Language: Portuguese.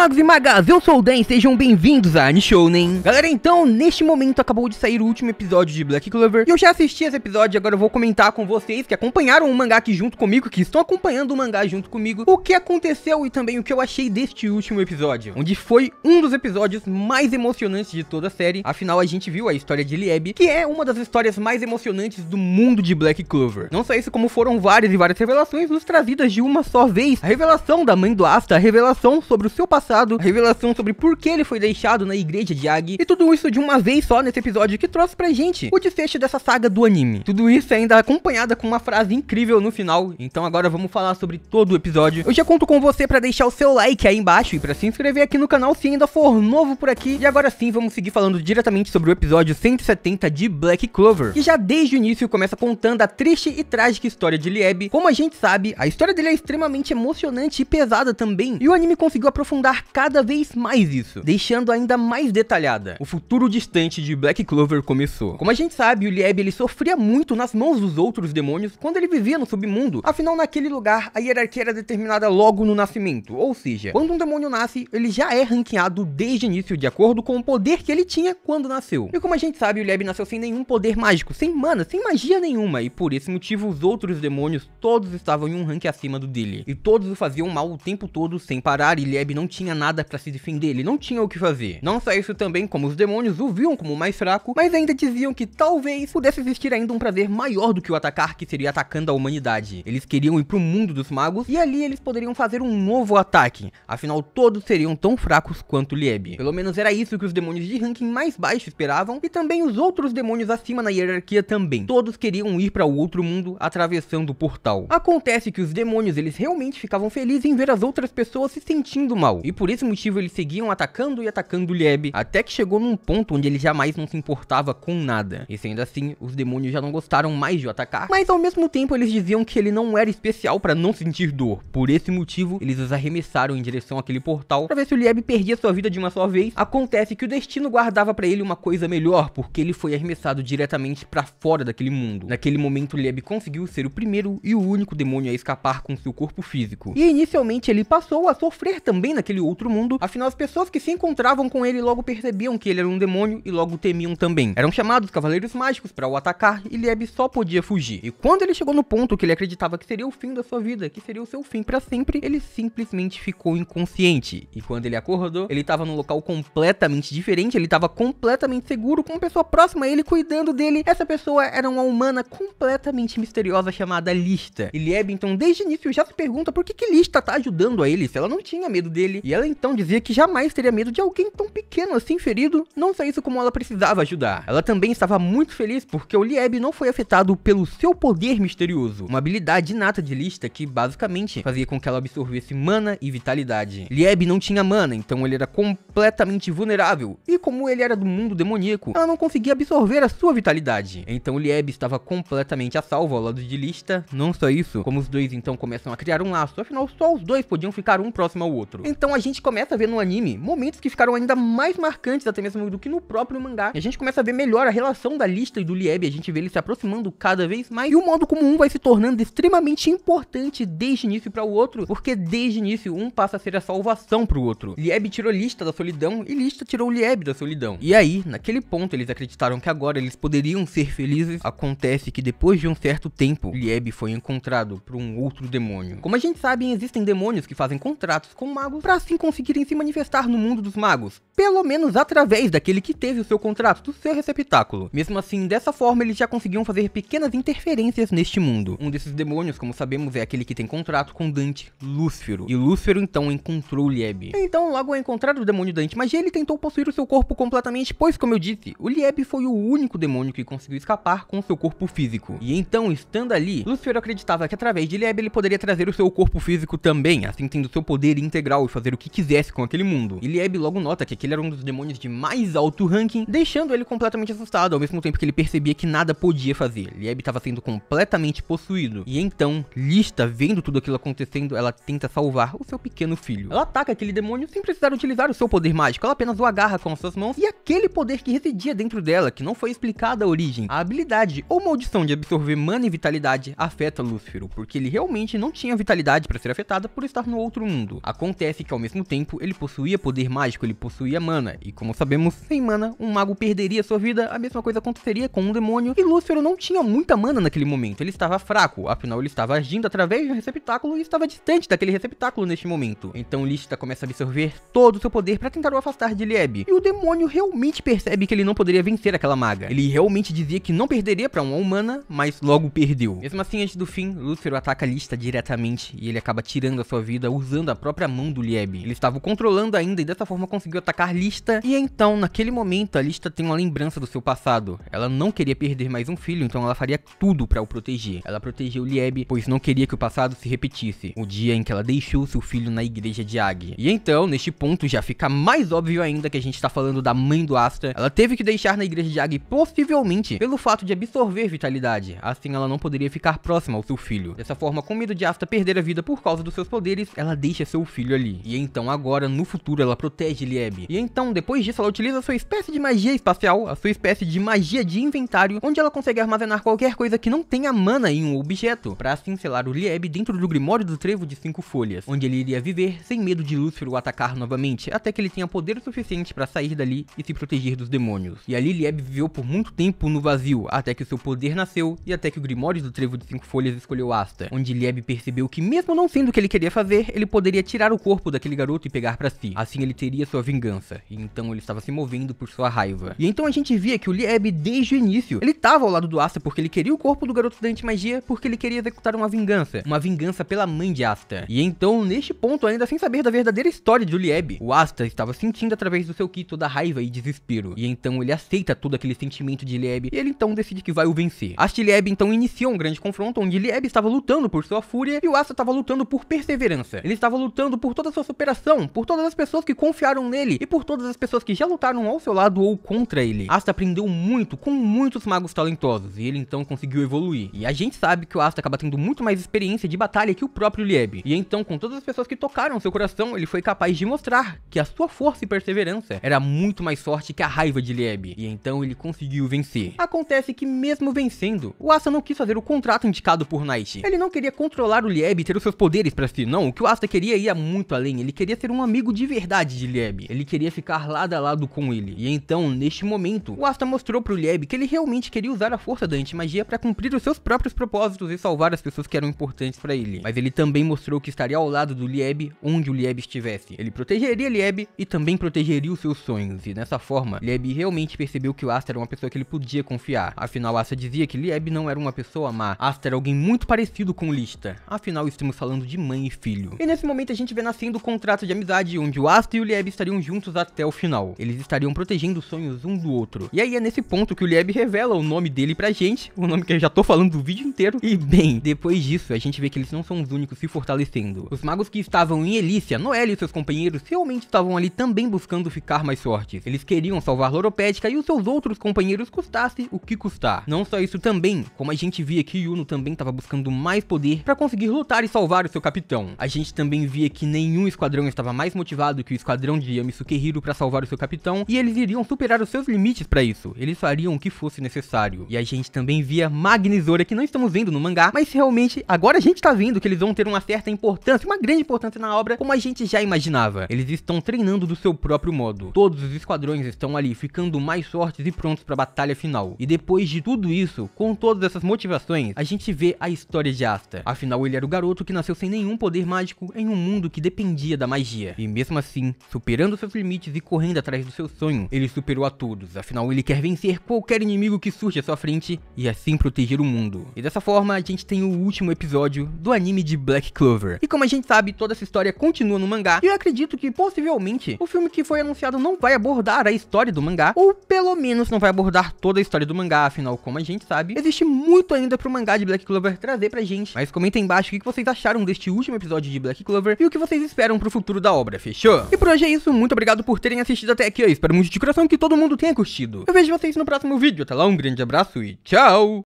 magos e magas, eu sou o Dan e sejam bem-vindos a Nishounen. Galera, então, neste momento acabou de sair o último episódio de Black Clover, e eu já assisti esse episódio, agora eu vou comentar com vocês que acompanharam o mangá aqui junto comigo, que estão acompanhando o mangá junto comigo, o que aconteceu e também o que eu achei deste último episódio, onde foi um dos episódios mais emocionantes de toda a série, afinal a gente viu a história de Lieb, que é uma das histórias mais emocionantes do mundo de Black Clover. Não só isso, como foram várias e várias revelações nos trazidas de uma só vez, a revelação da mãe do Asta, a revelação sobre o seu passado passado, revelação sobre por que ele foi deixado na igreja de Agi, e tudo isso de uma vez só nesse episódio que trouxe pra gente o desfecho dessa saga do anime. Tudo isso ainda acompanhada com uma frase incrível no final, então agora vamos falar sobre todo o episódio. Eu já conto com você para deixar o seu like aí embaixo e para se inscrever aqui no canal se ainda for novo por aqui. E agora sim, vamos seguir falando diretamente sobre o episódio 170 de Black Clover, que já desde o início começa contando a triste e trágica história de Lieb. Como a gente sabe, a história dele é extremamente emocionante e pesada também, e o anime conseguiu aprofundar cada vez mais isso, deixando ainda mais detalhada. O futuro distante de Black Clover começou. Como a gente sabe, o Lieb ele sofria muito nas mãos dos outros demônios quando ele vivia no submundo, afinal naquele lugar a hierarquia era determinada logo no nascimento, ou seja, quando um demônio nasce, ele já é ranqueado desde o início de acordo com o poder que ele tinha quando nasceu. E como a gente sabe, o Lieb nasceu sem nenhum poder mágico, sem mana, sem magia nenhuma, e por esse motivo os outros demônios todos estavam em um rank acima do dele, e todos o faziam mal o tempo todo sem parar e Lieb não tinha tinha nada para se defender, ele não tinha o que fazer. Não só isso também, como os demônios o viam como mais fraco, mas ainda diziam que talvez pudesse existir ainda um prazer maior do que o atacar, que seria atacando a humanidade. Eles queriam ir pro mundo dos magos, e ali eles poderiam fazer um novo ataque, afinal todos seriam tão fracos quanto Lieb. Pelo menos era isso que os demônios de ranking mais baixo esperavam, e também os outros demônios acima na hierarquia também. Todos queriam ir para o outro mundo atravessando o portal. Acontece que os demônios eles realmente ficavam felizes em ver as outras pessoas se sentindo mal, e por esse motivo eles seguiam atacando e atacando Lieb, até que chegou num ponto onde ele jamais não se importava com nada. E sendo assim, os demônios já não gostaram mais de o atacar, mas ao mesmo tempo eles diziam que ele não era especial para não sentir dor. Por esse motivo, eles os arremessaram em direção àquele portal para ver se o Lieb perdia sua vida de uma só vez. Acontece que o destino guardava para ele uma coisa melhor, porque ele foi arremessado diretamente para fora daquele mundo. Naquele momento, Lieb conseguiu ser o primeiro e o único demônio a escapar com seu corpo físico. E inicialmente ele passou a sofrer também naquele outro mundo, afinal as pessoas que se encontravam com ele logo percebiam que ele era um demônio e logo temiam também. Eram chamados Cavaleiros Mágicos para o atacar e Lieb só podia fugir. E quando ele chegou no ponto que ele acreditava que seria o fim da sua vida, que seria o seu fim para sempre, ele simplesmente ficou inconsciente. E quando ele acordou, ele estava num local completamente diferente, ele estava completamente seguro com uma pessoa próxima a ele cuidando dele. Essa pessoa era uma humana completamente misteriosa chamada Lista. E Lieb então desde o início já se pergunta por que que Lista tá ajudando a ele se ela não tinha medo dele. E ela ela então dizia que jamais teria medo de alguém tão pequeno assim ferido, não só isso como ela precisava ajudar. Ela também estava muito feliz porque o Lieb não foi afetado pelo seu poder misterioso, uma habilidade inata de lista que basicamente fazia com que ela absorvesse mana e vitalidade. Lieb não tinha mana, então ele era completamente vulnerável, e como ele era do mundo demoníaco, ela não conseguia absorver a sua vitalidade. Então Lieb estava completamente a salvo ao lado de lista, não só isso, como os dois então começam a criar um laço, afinal só os dois podiam ficar um próximo ao outro. Então a gente começa a ver no anime momentos que ficaram ainda mais marcantes até mesmo do que no próprio mangá. E a gente começa a ver melhor a relação da lista e do Lieb, a gente vê ele se aproximando cada vez mais e o modo como um vai se tornando extremamente importante desde início para o outro, porque desde início um passa a ser a salvação para o outro. Lieb tirou lista da solidão e lista tirou Lieb da solidão. E aí, naquele ponto, eles acreditaram que agora eles poderiam ser felizes. Acontece que depois de um certo tempo, Lieb foi encontrado por um outro demônio. Como a gente sabe, existem demônios que fazem contratos com magos para se assim conseguirem se manifestar no mundo dos magos, pelo menos através daquele que teve o seu contrato do seu receptáculo. Mesmo assim, dessa forma eles já conseguiam fazer pequenas interferências neste mundo. Um desses demônios, como sabemos, é aquele que tem contrato com Dante, Lúcifero, e Lúcifero então encontrou Lieb. Então, logo ao encontrar o demônio Dante mas ele tentou possuir o seu corpo completamente, pois como eu disse, o Lieb foi o único demônio que conseguiu escapar com o seu corpo físico. E então, estando ali, Lúcifer acreditava que através de Lieb ele poderia trazer o seu corpo físico também, assim tendo seu poder integral e fazer que quisesse com aquele mundo. E Lieb logo nota que aquele era um dos demônios de mais alto ranking, deixando ele completamente assustado, ao mesmo tempo que ele percebia que nada podia fazer. Lieb estava sendo completamente possuído. E então, Lista, vendo tudo aquilo acontecendo, ela tenta salvar o seu pequeno filho. Ela ataca aquele demônio sem precisar utilizar o seu poder mágico, ela apenas o agarra com as suas mãos e aquele poder que residia dentro dela, que não foi explicada a origem, a habilidade ou maldição de absorver mana e vitalidade afeta Lúcifero, porque ele realmente não tinha vitalidade para ser afetada por estar no outro mundo. Acontece que ao mesmo mesmo tempo, ele possuía poder mágico, ele possuía mana, e como sabemos, sem mana, um mago perderia sua vida, a mesma coisa aconteceria com um demônio, e Lúcifer não tinha muita mana naquele momento, ele estava fraco, afinal ele estava agindo através de um receptáculo e estava distante daquele receptáculo neste momento. Então Lista começa a absorver todo o seu poder para tentar o afastar de Lieb, e o demônio realmente percebe que ele não poderia vencer aquela maga. Ele realmente dizia que não perderia para uma humana, mas logo perdeu. Mesmo assim, antes do fim, Lúcifer ataca Lista diretamente, e ele acaba tirando a sua vida usando a própria mão do Lieb. Ele estava controlando ainda e dessa forma conseguiu atacar Lista. E então, naquele momento, a Lista tem uma lembrança do seu passado. Ela não queria perder mais um filho, então ela faria tudo para o proteger. Ela protegeu Lieb, pois não queria que o passado se repetisse. O dia em que ela deixou seu filho na igreja de Ag. E então, neste ponto, já fica mais óbvio ainda que a gente está falando da mãe do Asta. Ela teve que deixar na igreja de Ag, possivelmente, pelo fato de absorver vitalidade. Assim, ela não poderia ficar próxima ao seu filho. Dessa forma, com medo de Asta perder a vida por causa dos seus poderes, ela deixa seu filho ali. E então, então agora, no futuro, ela protege Lieb. E então, depois disso, ela utiliza sua espécie de magia espacial, a sua espécie de magia de inventário, onde ela consegue armazenar qualquer coisa que não tenha mana em um objeto, para assim selar o Lieb dentro do Grimório do Trevo de Cinco Folhas, onde ele iria viver sem medo de Lúcifer o atacar novamente, até que ele tenha poder suficiente para sair dali e se proteger dos demônios. E ali Lieb viveu por muito tempo no vazio, até que seu poder nasceu e até que o Grimório do Trevo de Cinco Folhas escolheu Asta, onde Lieb percebeu que mesmo não sendo o que ele queria fazer, ele poderia tirar o corpo daquele garoto e pegar para si. Assim ele teria sua vingança. E então ele estava se movendo por sua raiva. E então a gente via que o Lieb, desde o início, ele estava ao lado do Asta porque ele queria o corpo do garoto da antimagia, porque ele queria executar uma vingança. Uma vingança pela mãe de Asta. E então, neste ponto, ainda sem saber da verdadeira história de Lieb, o Asta estava sentindo através do seu Ki toda raiva e desespero. E então ele aceita todo aquele sentimento de Lieb e ele então decide que vai o vencer. Asta e Lieb então iniciou um grande confronto onde Lieb estava lutando por sua fúria e o Asta estava lutando por perseverança. Ele estava lutando por toda a sua superação por todas as pessoas que confiaram nele e por todas as pessoas que já lutaram ao seu lado ou contra ele. Asta aprendeu muito com muitos magos talentosos e ele então conseguiu evoluir. E a gente sabe que o Asta acaba tendo muito mais experiência de batalha que o próprio Lieb. E então, com todas as pessoas que tocaram seu coração, ele foi capaz de mostrar que a sua força e perseverança era muito mais forte que a raiva de Lieb. E então ele conseguiu vencer. Acontece que mesmo vencendo, o Asta não quis fazer o contrato indicado por Knight. Ele não queria controlar o Lieb e ter os seus poderes para si, não. O que o Asta queria ia muito além. Ele queria ser um amigo de verdade de Lieb. Ele queria ficar lado a lado com ele. E então, neste momento, o Asta mostrou pro Lieb que ele realmente queria usar a força da antimagia para cumprir os seus próprios propósitos e salvar as pessoas que eram importantes para ele. Mas ele também mostrou que estaria ao lado do Lieb onde o Lieb estivesse. Ele protegeria Lieb e também protegeria os seus sonhos. E nessa forma, Lieb realmente percebeu que o Asta era uma pessoa que ele podia confiar. Afinal, Asta dizia que Lieb não era uma pessoa má. Asta era alguém muito parecido com Lista. Afinal, estamos falando de mãe e filho. E nesse momento a gente vê nascendo com contrato de amizade onde o Astro e o Lieb estariam juntos até o final. Eles estariam protegendo os sonhos um do outro. E aí é nesse ponto que o Lieb revela o nome dele pra gente, o nome que eu já tô falando do vídeo inteiro. E bem, depois disso a gente vê que eles não são os únicos se fortalecendo. Os magos que estavam em Elícia, Noelle e seus companheiros realmente estavam ali também buscando ficar mais fortes. Eles queriam salvar Loropédica e os seus outros companheiros custasse o que custar. Não só isso também, como a gente via que Yuno também estava buscando mais poder para conseguir lutar e salvar o seu capitão. A gente também via que nenhum esquadrão esquadrão estava mais motivado que o esquadrão de Yamisuke Hiro para salvar o seu capitão, e eles iriam superar os seus limites para isso, eles fariam o que fosse necessário. E a gente também via Magnizora, que não estamos vendo no mangá, mas realmente agora a gente tá vendo que eles vão ter uma certa importância, uma grande importância na obra, como a gente já imaginava. Eles estão treinando do seu próprio modo. Todos os esquadrões estão ali, ficando mais fortes e prontos para a batalha final. E depois de tudo isso, com todas essas motivações, a gente vê a história de Asta. Afinal, ele era o garoto que nasceu sem nenhum poder mágico em um mundo que dependia da magia. E mesmo assim, superando seus limites e correndo atrás do seu sonho, ele superou a todos, afinal ele quer vencer qualquer inimigo que surge à sua frente e assim proteger o mundo. E dessa forma, a gente tem o último episódio do anime de Black Clover. E como a gente sabe, toda essa história continua no mangá, e eu acredito que possivelmente o filme que foi anunciado não vai abordar a história do mangá, ou pelo menos não vai abordar toda a história do mangá, afinal, como a gente sabe, existe muito ainda pro mangá de Black Clover trazer pra gente. Mas comenta embaixo o que vocês acharam deste último episódio de Black Clover e o que vocês esperam pro futuro da obra, fechou? E por hoje é isso, muito obrigado por terem assistido até aqui, eu espero muito de coração que todo mundo tenha curtido. Eu vejo vocês no próximo vídeo, até tá lá, um grande abraço e tchau!